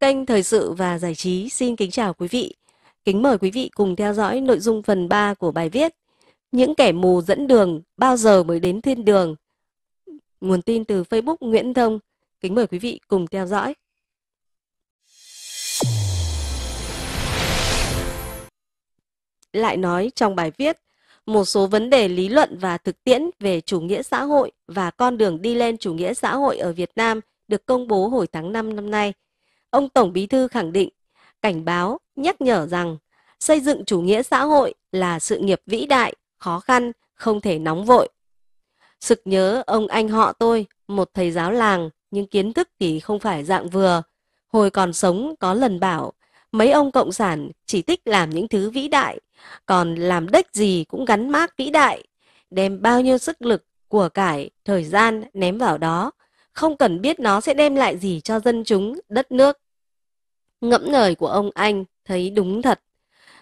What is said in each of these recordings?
Kênh Thời sự và Giải trí xin kính chào quý vị. Kính mời quý vị cùng theo dõi nội dung phần 3 của bài viết Những kẻ mù dẫn đường bao giờ mới đến thiên đường? Nguồn tin từ Facebook Nguyễn Thông. Kính mời quý vị cùng theo dõi. Lại nói trong bài viết, một số vấn đề lý luận và thực tiễn về chủ nghĩa xã hội và con đường đi lên chủ nghĩa xã hội ở Việt Nam được công bố hồi tháng 5 năm nay – ông Tổng Bí thư khẳng định, cảnh báo, nhắc nhở rằng xây dựng chủ nghĩa xã hội là sự nghiệp vĩ đại, khó khăn, không thể nóng vội. Sực nhớ ông anh họ tôi, một thầy giáo làng, nhưng kiến thức thì không phải dạng vừa. Hồi còn sống có lần bảo, mấy ông cộng sản chỉ thích làm những thứ vĩ đại, còn làm đếch gì cũng gắn mác vĩ đại, đem bao nhiêu sức lực, của cải, thời gian ném vào đó, không cần biết nó sẽ đem lại gì cho dân chúng, đất nước. Ngẫm lời của ông Anh thấy đúng thật.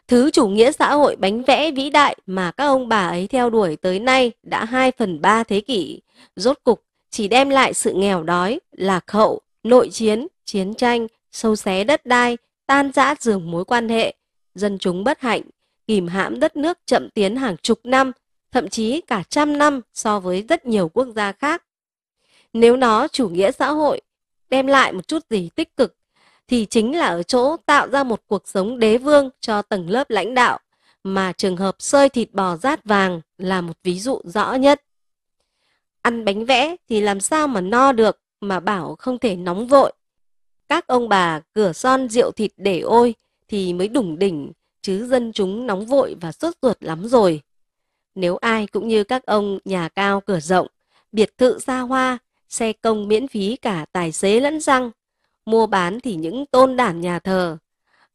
Thứ chủ nghĩa xã hội bánh vẽ vĩ đại mà các ông bà ấy theo đuổi tới nay đã 2 phần 3 thế kỷ, rốt cục chỉ đem lại sự nghèo đói, lạc hậu, nội chiến, chiến tranh, sâu xé đất đai, tan rã giường mối quan hệ, dân chúng bất hạnh, kìm hãm đất nước chậm tiến hàng chục năm, thậm chí cả trăm năm so với rất nhiều quốc gia khác nếu nó chủ nghĩa xã hội đem lại một chút gì tích cực thì chính là ở chỗ tạo ra một cuộc sống đế vương cho tầng lớp lãnh đạo mà trường hợp sơi thịt bò rát vàng là một ví dụ rõ nhất. Ăn bánh vẽ thì làm sao mà no được mà bảo không thể nóng vội. Các ông bà cửa son rượu thịt để ôi thì mới đủng đỉnh chứ dân chúng nóng vội và sốt ruột lắm rồi. Nếu ai cũng như các ông nhà cao cửa rộng, biệt thự xa hoa xe công miễn phí cả tài xế lẫn răng mua bán thì những tôn đản nhà thờ,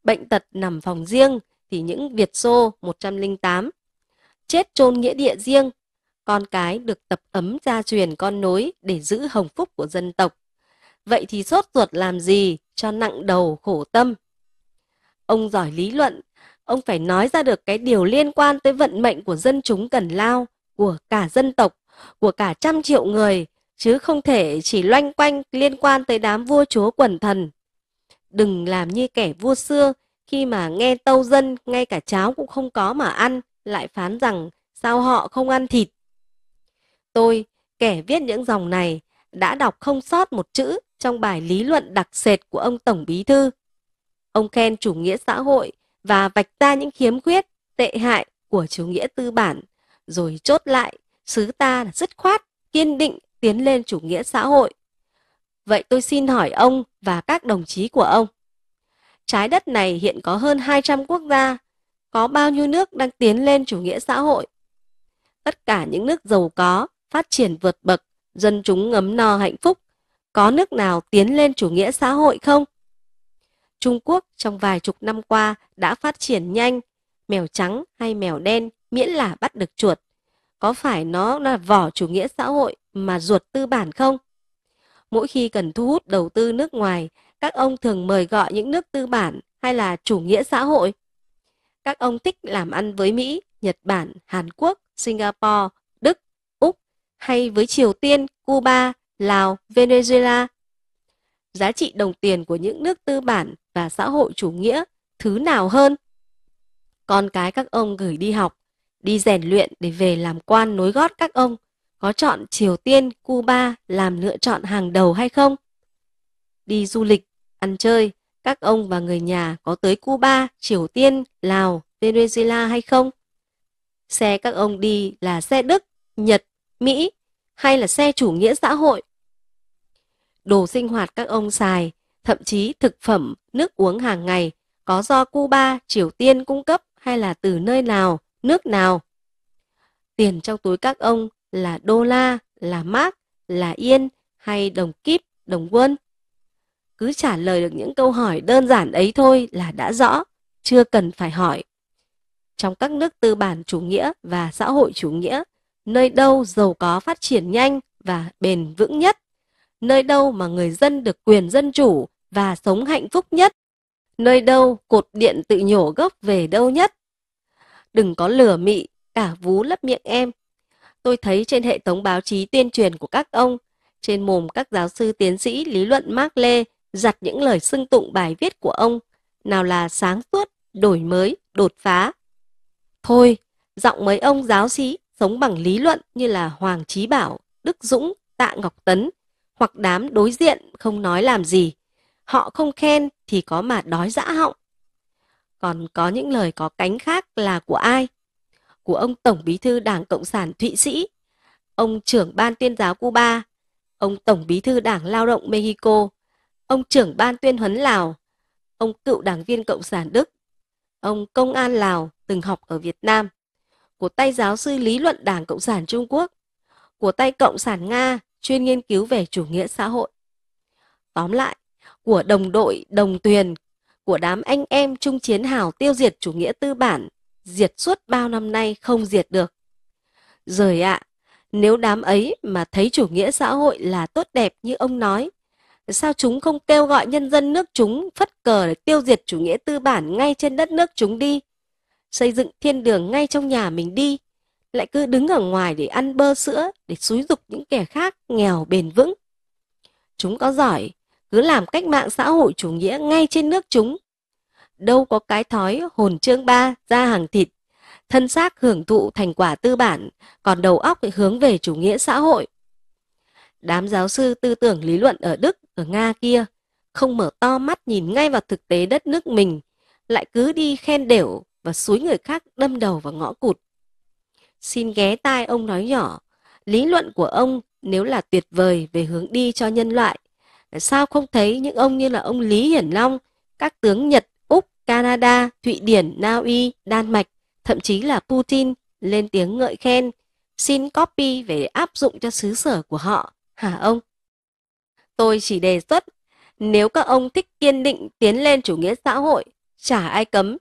bệnh tật nằm phòng riêng thì những Việt Xô 108, chết chôn nghĩa địa riêng, con cái được tập ấm gia truyền con nối để giữ hồng phúc của dân tộc. Vậy thì sốt ruột làm gì cho nặng đầu khổ tâm? Ông giỏi lý luận, ông phải nói ra được cái điều liên quan tới vận mệnh của dân chúng cần lao, của cả dân tộc, của cả trăm triệu người chứ không thể chỉ loanh quanh liên quan tới đám vua chúa quần thần. Đừng làm như kẻ vua xưa khi mà nghe tâu dân ngay cả cháo cũng không có mà ăn lại phán rằng sao họ không ăn thịt. Tôi, kẻ viết những dòng này, đã đọc không sót một chữ trong bài lý luận đặc sệt của ông Tổng Bí Thư. Ông khen chủ nghĩa xã hội và vạch ra những khiếm khuyết, tệ hại của chủ nghĩa tư bản, rồi chốt lại, xứ ta là dứt khoát, kiên định tiến lên chủ nghĩa xã hội. Vậy tôi xin hỏi ông và các đồng chí của ông. Trái đất này hiện có hơn 200 quốc gia, có bao nhiêu nước đang tiến lên chủ nghĩa xã hội? Tất cả những nước giàu có, phát triển vượt bậc, dân chúng ngấm no hạnh phúc, có nước nào tiến lên chủ nghĩa xã hội không? Trung Quốc trong vài chục năm qua đã phát triển nhanh, mèo trắng hay mèo đen miễn là bắt được chuột có phải nó là vỏ chủ nghĩa xã hội mà ruột tư bản không? Mỗi khi cần thu hút đầu tư nước ngoài, các ông thường mời gọi những nước tư bản hay là chủ nghĩa xã hội. Các ông thích làm ăn với Mỹ, Nhật Bản, Hàn Quốc, Singapore, Đức, Úc hay với Triều Tiên, Cuba, Lào, Venezuela. Giá trị đồng tiền của những nước tư bản và xã hội chủ nghĩa thứ nào hơn? Con cái các ông gửi đi học đi rèn luyện để về làm quan nối gót các ông, có chọn Triều Tiên, Cuba làm lựa chọn hàng đầu hay không? Đi du lịch, ăn chơi, các ông và người nhà có tới Cuba, Triều Tiên, Lào, Venezuela hay không? Xe các ông đi là xe Đức, Nhật, Mỹ hay là xe chủ nghĩa xã hội? Đồ sinh hoạt các ông xài, thậm chí thực phẩm, nước uống hàng ngày có do Cuba, Triều Tiên cung cấp hay là từ nơi nào nước nào. Tiền trong túi các ông là đô la, là mark, là yên hay đồng kíp, đồng quân? Cứ trả lời được những câu hỏi đơn giản ấy thôi là đã rõ, chưa cần phải hỏi. Trong các nước tư bản chủ nghĩa và xã hội chủ nghĩa, nơi đâu giàu có phát triển nhanh và bền vững nhất, nơi đâu mà người dân được quyền dân chủ và sống hạnh phúc nhất, nơi đâu cột điện tự nhổ gốc về đâu nhất, đừng có lửa mị, cả vú lấp miệng em. Tôi thấy trên hệ thống báo chí tuyên truyền của các ông, trên mồm các giáo sư tiến sĩ lý luận Mark Lê giặt những lời xưng tụng bài viết của ông, nào là sáng suốt, đổi mới, đột phá. Thôi, giọng mấy ông giáo sĩ sống bằng lý luận như là Hoàng Trí Bảo, Đức Dũng, Tạ Ngọc Tấn, hoặc đám đối diện không nói làm gì. Họ không khen thì có mà đói dã họng. Còn có những lời có cánh khác là của ai? Của ông Tổng Bí thư Đảng Cộng sản Thụy Sĩ, ông trưởng ban tuyên giáo Cuba, ông Tổng Bí thư Đảng Lao động Mexico, ông trưởng ban tuyên huấn Lào, ông cựu đảng viên Cộng sản Đức, ông công an Lào từng học ở Việt Nam, của tay giáo sư lý luận Đảng Cộng sản Trung Quốc, của tay Cộng sản Nga chuyên nghiên cứu về chủ nghĩa xã hội. Tóm lại, của đồng đội, đồng tuyền, của đám anh em trung chiến hào tiêu diệt chủ nghĩa tư bản, diệt suốt bao năm nay không diệt được. Rồi ạ, à, nếu đám ấy mà thấy chủ nghĩa xã hội là tốt đẹp như ông nói, sao chúng không kêu gọi nhân dân nước chúng phất cờ để tiêu diệt chủ nghĩa tư bản ngay trên đất nước chúng đi, xây dựng thiên đường ngay trong nhà mình đi, lại cứ đứng ở ngoài để ăn bơ sữa, để xúi dục những kẻ khác nghèo bền vững. Chúng có giỏi cứ làm cách mạng xã hội chủ nghĩa ngay trên nước chúng. Đâu có cái thói hồn trương ba ra hàng thịt, thân xác hưởng thụ thành quả tư bản, còn đầu óc hướng về chủ nghĩa xã hội. Đám giáo sư tư tưởng lý luận ở Đức, ở Nga kia, không mở to mắt nhìn ngay vào thực tế đất nước mình, lại cứ đi khen đểu và suối người khác đâm đầu vào ngõ cụt. Xin ghé tai ông nói nhỏ, lý luận của ông nếu là tuyệt vời về hướng đi cho nhân loại sao không thấy những ông như là ông Lý Hiển Long, các tướng Nhật, Úc, Canada, Thụy Điển, Na Uy, Đan Mạch, thậm chí là Putin lên tiếng ngợi khen, xin copy về áp dụng cho xứ sở của họ, hả ông? Tôi chỉ đề xuất, nếu các ông thích kiên định tiến lên chủ nghĩa xã hội, chả ai cấm.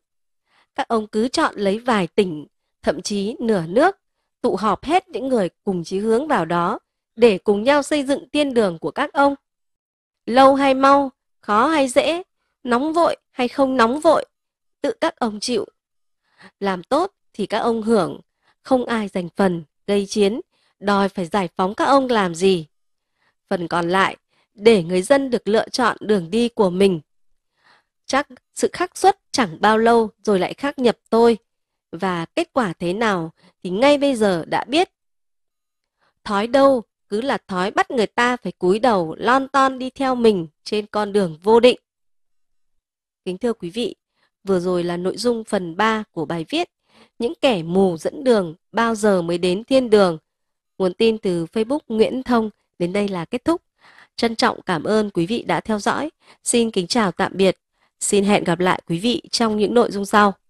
Các ông cứ chọn lấy vài tỉnh, thậm chí nửa nước, tụ họp hết những người cùng chí hướng vào đó để cùng nhau xây dựng tiên đường của các ông lâu hay mau, khó hay dễ, nóng vội hay không nóng vội, tự các ông chịu. Làm tốt thì các ông hưởng, không ai giành phần, gây chiến, đòi phải giải phóng các ông làm gì. Phần còn lại, để người dân được lựa chọn đường đi của mình. Chắc sự khắc xuất chẳng bao lâu rồi lại khác nhập tôi, và kết quả thế nào thì ngay bây giờ đã biết. Thói đâu cứ là thói bắt người ta phải cúi đầu lon ton đi theo mình trên con đường vô định. Kính thưa quý vị, vừa rồi là nội dung phần 3 của bài viết Những kẻ mù dẫn đường bao giờ mới đến thiên đường. Nguồn tin từ Facebook Nguyễn Thông đến đây là kết thúc. Trân trọng cảm ơn quý vị đã theo dõi. Xin kính chào tạm biệt. Xin hẹn gặp lại quý vị trong những nội dung sau.